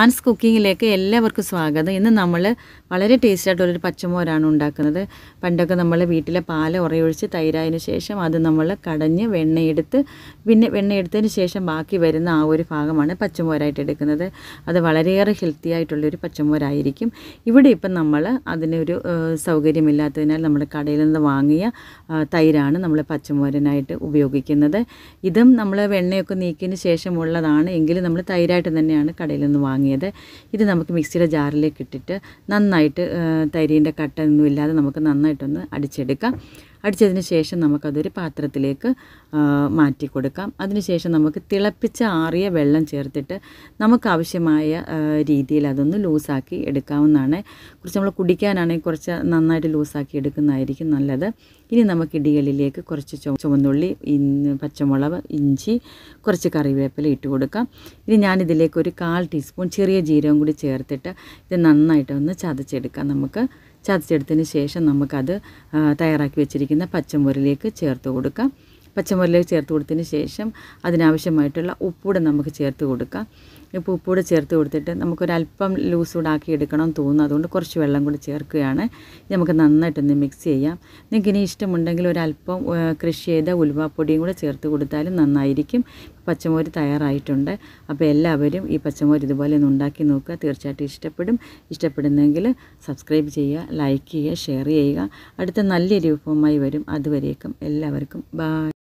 ആൻസ് കുക്കിങ്ങിലേക്ക് എല്ലാവർക്കും സ്വാഗതം ഇന്ന് നമ്മൾ വളരെ ടേസ്റ്റായിട്ടുള്ളൊരു പച്ചമോരാണ് ഉണ്ടാക്കുന്നത് പണ്ടൊക്കെ നമ്മൾ വീട്ടിലെ പാൽ ഉറയൊഴിച്ച് തൈരായതിനു ശേഷം അത് നമ്മൾ കടഞ്ഞ് വെണ്ണയെടുത്ത് പിന്നെ വെണ്ണയെടുത്തതിന് ശേഷം ബാക്കി വരുന്ന ആ ഒരു ഭാഗമാണ് പച്ചമോരായിട്ട് എടുക്കുന്നത് അത് വളരെയേറെ ഹെൽത്തി ആയിട്ടുള്ളൊരു പച്ചമോരായിരിക്കും ഇവിടെ ഇപ്പം നമ്മൾ അതിനൊരു സൗകര്യമില്ലാത്തതിനാൽ നമ്മുടെ കടയിൽ നിന്ന് വാങ്ങിയ തൈരാണ് നമ്മൾ പച്ചമോരനായിട്ട് ഉപയോഗിക്കുന്നത് ഇതും നമ്മൾ വെണ്ണയൊക്കെ നീക്കിയതിന് ശേഷമുള്ളതാണ് എങ്കിലും നമ്മൾ തൈരായിട്ട് തന്നെയാണ് കടയിൽ നിന്ന് വാങ്ങുന്നത് വാങ്ങിയത് ഇത് നമുക്ക് മിക്സിയുടെ ജാറിലേക്ക് ഇട്ടിട്ട് നന്നായിട്ട് തൈരീൻ്റെ കട്ടൊന്നും ഇല്ലാതെ നമുക്ക് നന്നായിട്ടൊന്ന് അടിച്ചെടുക്കാം അടിച്ചതിന് ശേഷം നമുക്കതൊരു പാത്രത്തിലേക്ക് മാറ്റി കൊടുക്കാം അതിനുശേഷം നമുക്ക് തിളപ്പിച്ച ആറിയ വെള്ളം ചേർത്തിട്ട് നമുക്ക് ആവശ്യമായ രീതിയിൽ അതൊന്ന് ലൂസാക്കി എടുക്കാവുന്നതാണ് കുറച്ച് നമ്മൾ കുടിക്കാനാണെങ്കിൽ കുറച്ച് നന്നായിട്ട് ലൂസാക്കി എടുക്കുന്നതായിരിക്കും നല്ലത് ഇനി നമുക്ക് ഇടികളിലേക്ക് കുറച്ച് ചുവന്നുള്ളി പച്ചമുളക് ഇഞ്ചി കുറച്ച് കറിവേപ്പില ഇട്ട് കൊടുക്കാം ഇനി ഞാനിതിലേക്ക് ഒരു കാൽ ടീസ്പൂൺ ചെറിയ ജീരകം കൂടി ചേർത്തിട്ട് ഇത് നന്നായിട്ടൊന്ന് ചതച്ചെടുക്കാം നമുക്ക് ചതച്ചെടുത്തതിന് ശേഷം നമുക്കത് തയ്യാറാക്കി വെച്ചിരിക്കുന്ന പച്ചമുരലിലേക്ക് ചേർത്ത് കൊടുക്കാം പച്ചമുരലേക്ക് ചേർത്ത് കൊടുത്തതിന് ശേഷം അതിനാവശ്യമായിട്ടുള്ള ഉപ്പൂടെ നമുക്ക് ചേർത്ത് കൊടുക്കാം ഇപ്പോൾ ഉപ്പൂടെ ചേർത്ത് കൊടുത്തിട്ട് നമുക്കൊരല്പം ലൂസ് കൂടാക്കി എടുക്കണമെന്ന് തോന്നുന്നു അതുകൊണ്ട് കുറച്ച് വെള്ളം കൂടി ചേർക്കുകയാണ് നമുക്ക് നന്നായിട്ടൊന്ന് മിക്സ് ചെയ്യാം നിങ്ങൾക്ക് ഇനി ഇഷ്ടമുണ്ടെങ്കിൽ ഒരല്പം കൃഷി ചെയ്ത ഉലുവാപ്പൊടിയും കൂടെ ചേർത്ത് കൊടുത്താലും നന്നായിരിക്കും പച്ചമോര് തയ്യാറായിട്ടുണ്ട് അപ്പോൾ എല്ലാവരും ഈ പച്ചമോര് ഇതുപോലെ ഒന്ന് ഉണ്ടാക്കി നോക്കുക തീർച്ചയായിട്ടും ഇഷ്ടപ്പെടും ഇഷ്ടപ്പെടുന്നെങ്കിൽ സബ്സ്ക്രൈബ് ചെയ്യുക ലൈക്ക് ചെയ്യുക ഷെയർ ചെയ്യുക അടുത്ത നല്ലൊരു വിഭവമായി വരും അതുവരേക്കും എല്ലാവർക്കും ബായ്